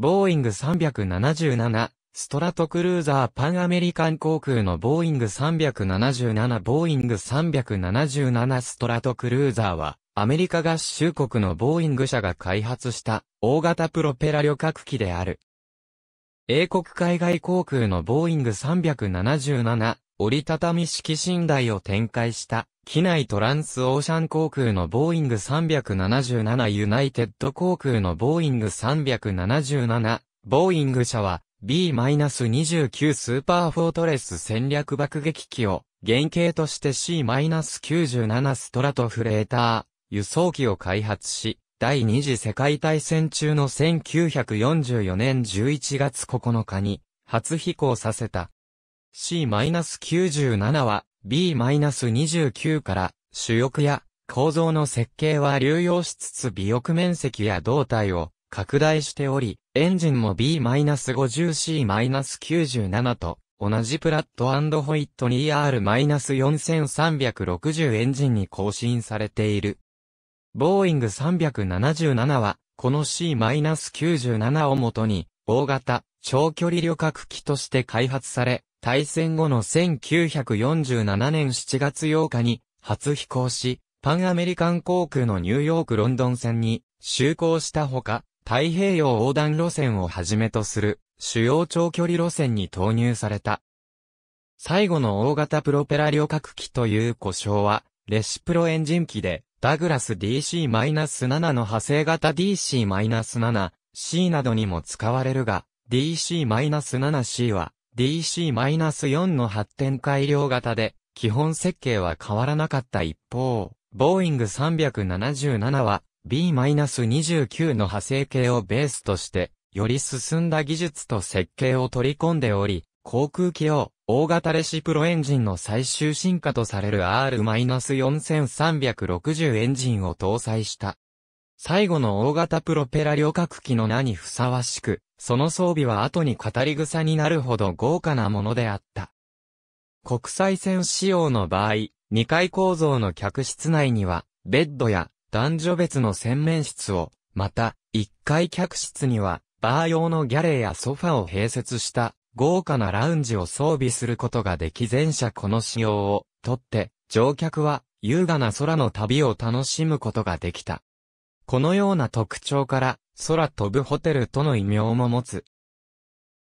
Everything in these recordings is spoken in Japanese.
ボーイング377、ストラトクルーザーパンアメリカン航空のボーイング377ボーイング377ストラトクルーザーは、アメリカ合衆国のボーイング社が開発した大型プロペラ旅客機である。英国海外航空のボーイング377折りたたみ式寝台を展開した、機内トランスオーシャン航空のボーイング377ユナイテッド航空のボーイング377、ボーイング社は B-29 スーパーフォートレス戦略爆撃機を原型として C-97 ストラトフレーター輸送機を開発し、第二次世界大戦中の1944年11月9日に初飛行させた。C-97 は B-29 から主翼や構造の設計は流用しつつ尾翼面積や胴体を拡大しており、エンジンも B-50C-97 と同じプラットホイット ER-4360 エンジンに更新されている。ボーイング377は、この C-97 をもとに、大型、長距離旅客機として開発され、大戦後の1947年7月8日に初飛行し、パンアメリカン航空のニューヨーク・ロンドン線に就航したほか、太平洋横断路線をはじめとする主要長距離路線に投入された。最後の大型プロペラ旅客機という故障は、レシプロエンジン機で、ダグラス DC-7 の派生型 DC-7C などにも使われるが、DC-7C は DC-4 の発展改良型で、基本設計は変わらなかった一方、ボーイング377は B-29 の派生形をベースとして、より進んだ技術と設計を取り込んでおり、航空機を大型レシプロエンジンの最終進化とされる R-4360 エンジンを搭載した。最後の大型プロペラ旅客機の名にふさわしく、その装備は後に語り草になるほど豪華なものであった。国際線仕様の場合、2階構造の客室内には、ベッドや男女別の洗面室を、また、1階客室には、バー用のギャレーやソファを併設した豪華なラウンジを装備することができ前者この仕様をとって乗客は優雅な空の旅を楽しむことができた。このような特徴から空飛ぶホテルとの異名も持つ。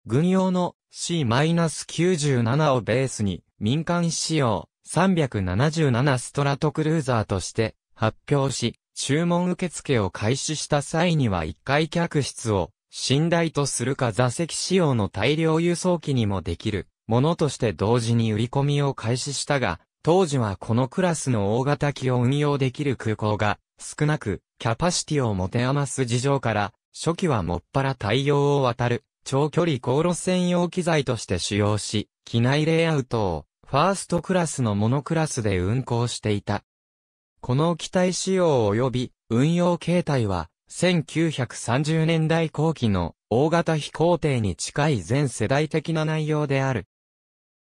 軍用の C-97 をベースに民間仕様377ストラトクルーザーとして発表し、注文受付を開始した際には1階客室を寝台とするか座席仕様の大量輸送機にもできるものとして同時に売り込みを開始したが、当時はこのクラスの大型機を運用できる空港が少なく、キャパシティを持て余す事情から、初期はもっぱら対応を渡る、長距離航路専用機材として使用し、機内レイアウトを、ファーストクラスのモノクラスで運行していた。この機体仕様及び運用形態は、1930年代後期の大型飛行艇に近い全世代的な内容である。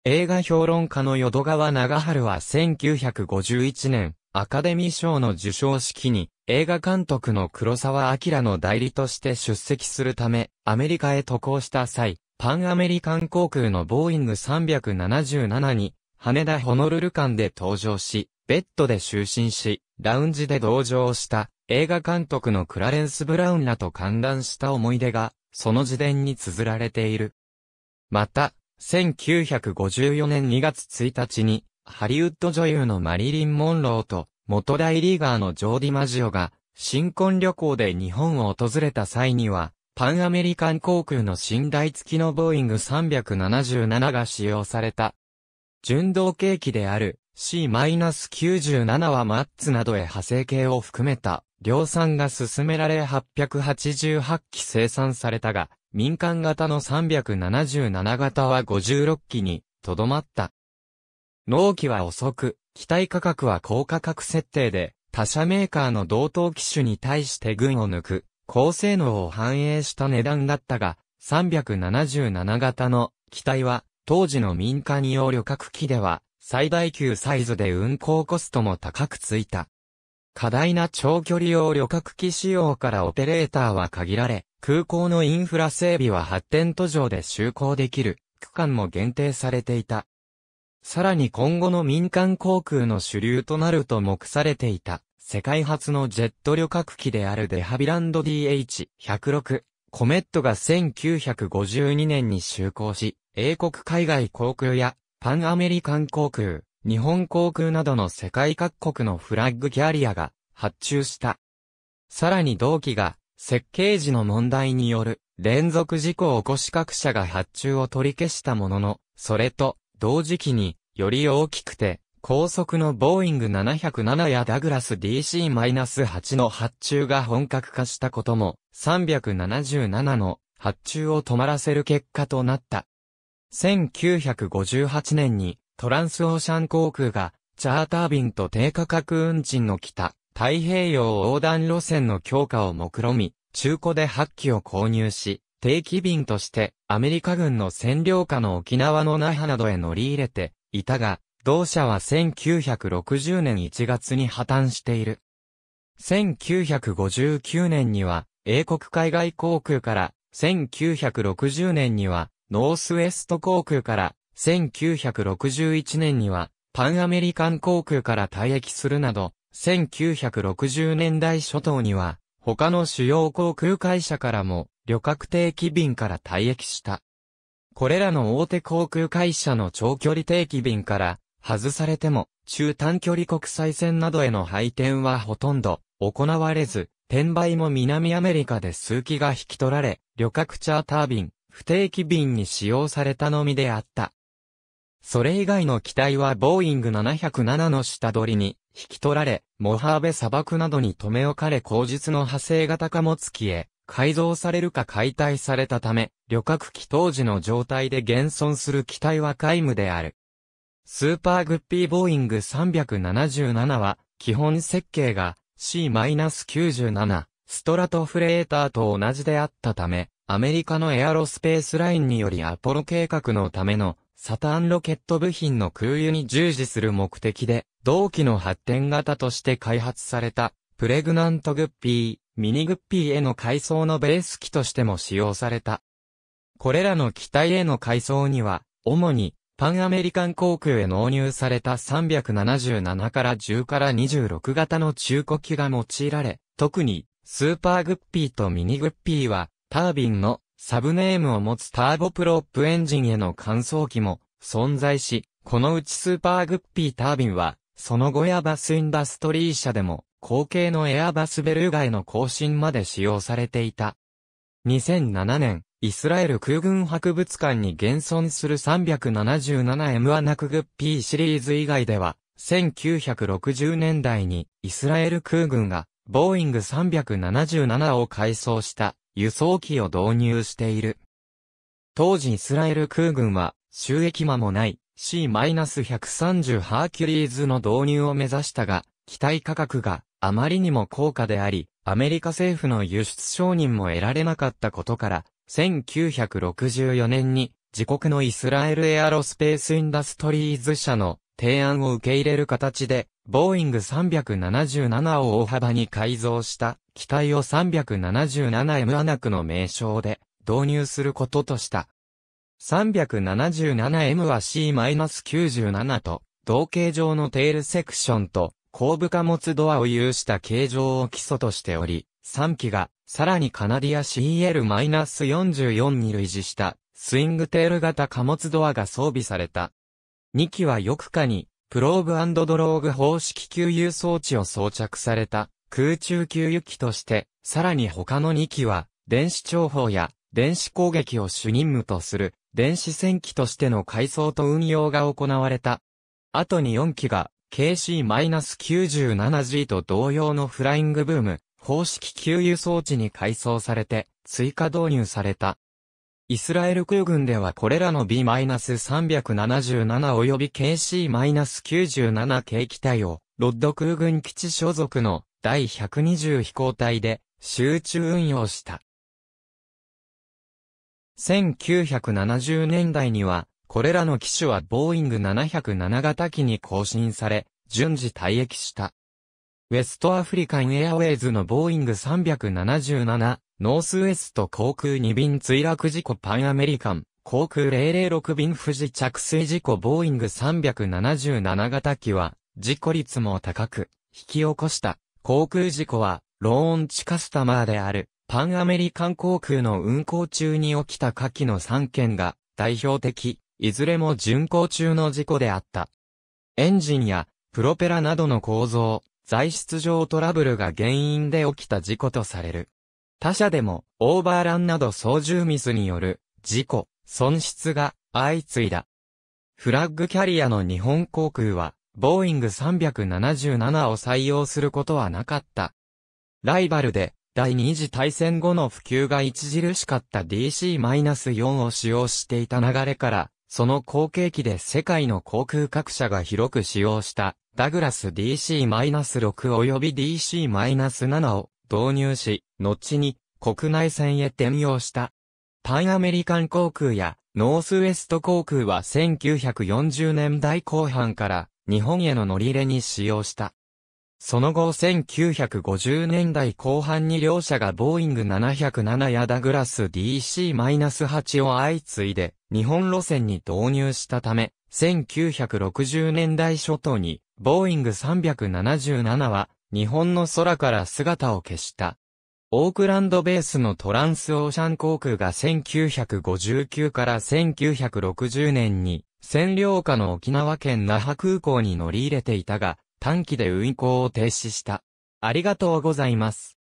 映画評論家の淀川長春は1951年、アカデミー賞の受賞式に映画監督の黒沢明の代理として出席するためアメリカへ渡航した際、パンアメリカン航空のボーイング377に羽田ホノルル間で登場し、ベッドで就寝し、ラウンジで同乗した映画監督のクラレンス・ブラウンらと観覧した思い出が、その自伝に綴られている。また、1954年2月1日に、ハリウッド女優のマリリン・モンローと、元大リーガーのジョーディ・マジオが、新婚旅行で日本を訪れた際には、パンアメリカン航空の寝台付きのボーイング377が使用された。純同型機である C-97 はマッツなどへ派生系を含めた量産が進められ888機生産されたが、民間型の377型は56機にとどまった。納期は遅く、機体価格は高価格設定で、他社メーカーの同等機種に対して群を抜く、高性能を反映した値段だったが、377型の機体は、当時の民間用旅客機では、最大級サイズで運航コストも高くついた。過大な長距離用旅客機使用からオペレーターは限られ、空港のインフラ整備は発展途上で就航できる区間も限定されていた。さらに今後の民間航空の主流となると目されていた、世界初のジェット旅客機であるデハビランド DH-106、コメットが1952年に就航し、英国海外航空やパンアメリカン航空、日本航空などの世界各国のフラッグキャリアが発注した。さらに同期が設計時の問題による連続事故を起こし各社が発注を取り消したものの、それと同時期に、より大きくて、高速のボーイング707やダグラス DC-8 の発注が本格化したことも、377の発注を止まらせる結果となった。1958年に、トランスオーシャン航空が、チャーター便と低価格運賃の北、太平洋横断路線の強化を目論み、中古で8機を購入し、定期便としてアメリカ軍の占領下の沖縄の那覇などへ乗り入れていたが、同社は1960年1月に破綻している。1959年には英国海外航空から1960年にはノースウェスト航空から1961年にはパンアメリカン航空から退役するなど1960年代初頭には他の主要航空会社からも旅客定期便から退役した。これらの大手航空会社の長距離定期便から外されても中短距離国際線などへの配転はほとんど行われず、転売も南アメリカで数機が引き取られ、旅客チャーター便、不定期便に使用されたのみであった。それ以外の機体はボーイング707の下取りに引き取られ、モハーベ砂漠などに留め置かれ口実の派生型貨物機へ改造されるか解体されたため、旅客機当時の状態で現存する機体は皆無である。スーパーグッピーボーイング377は、基本設計が C-97、ストラトフレーターと同じであったため、アメリカのエアロスペースラインによりアポロ計画のためのサターンロケット部品の空輸に従事する目的で、同期の発展型として開発されたプレグナントグッピー、ミニグッピーへの改装のベース機としても使用された。これらの機体への改装には、主に、パンアメリカン航空へ納入された377から10から26型の中古機が用いられ、特に、スーパーグッピーとミニグッピーは、タービンのサブネームを持つターボプロップエンジンへの乾燥機も存在し、このうちスーパーグッピータービンは、その後やバスインダストリー社でも後継のエアバスベルガへの更新まで使用されていた。2007年、イスラエル空軍博物館に現存する 377M アナクグッピーシリーズ以外では、1960年代にイスラエル空軍がボーイング377を改装した輸送機を導入している。当時イスラエル空軍は収益間もない C-130 ハーキュリーズの導入を目指したが、機体価格があまりにも高価であり、アメリカ政府の輸出承認も得られなかったことから、1964年に自国のイスラエルエアロスペースインダストリーズ社の提案を受け入れる形で、ボーイング377を大幅に改造した機体を 377M アナクの名称で導入することとした。377M は C-97 と同形状のテールセクションと後部貨物ドアを有した形状を基礎としており、3機が、さらにカナディア CL-44 に類似した、スイングテール型貨物ドアが装備された。2機は翼下に、プローブドローグ方式給油装置を装着された空中給油機として、さらに他の2機は、電子情報や電子攻撃を主任務とする電子戦機としての改装と運用が行われた。後に4機が KC-97G と同様のフライングブーム、方式給油装置に改装されて、追加導入された。イスラエル空軍ではこれらの B-377 及び KC-97 系機体を、ロッド空軍基地所属の第120飛行隊で集中運用した。1970年代にはこれらの機種はボーイング707型機に更新され、順次退役した。ウェストアフリカンエアウェイズのボーイング377、ノースウェスト航空2便墜落事故パンアメリカン、航空006便富士着水事故ボーイング377型機は、事故率も高く、引き起こした、航空事故は、ローンチカスタマーである、パンアメリカン航空の運航中に起きた火器の3件が、代表的。いずれも巡航中の事故であった。エンジンやプロペラなどの構造、材質上トラブルが原因で起きた事故とされる。他社でもオーバーランなど操縦ミスによる事故、損失が相次いだ。フラッグキャリアの日本航空は、ボーイング377を採用することはなかった。ライバルで、第二次大戦後の普及が著しかった DC-4 を使用していた流れから、その後継機で世界の航空各社が広く使用したダグラス DC-6 及び DC-7 を導入し、後に国内線へ転用した。パンアメリカン航空やノースウェスト航空は1940年代後半から日本への乗り入れに使用した。その後1950年代後半に両社がボーイング707やダグラス DC-8 を相次いで日本路線に導入したため、1960年代初頭にボーイング377は日本の空から姿を消した。オークランドベースのトランスオーシャン航空が1959から1960年に占領下の沖縄県那覇空港に乗り入れていたが、短期で運行を停止した。ありがとうございます。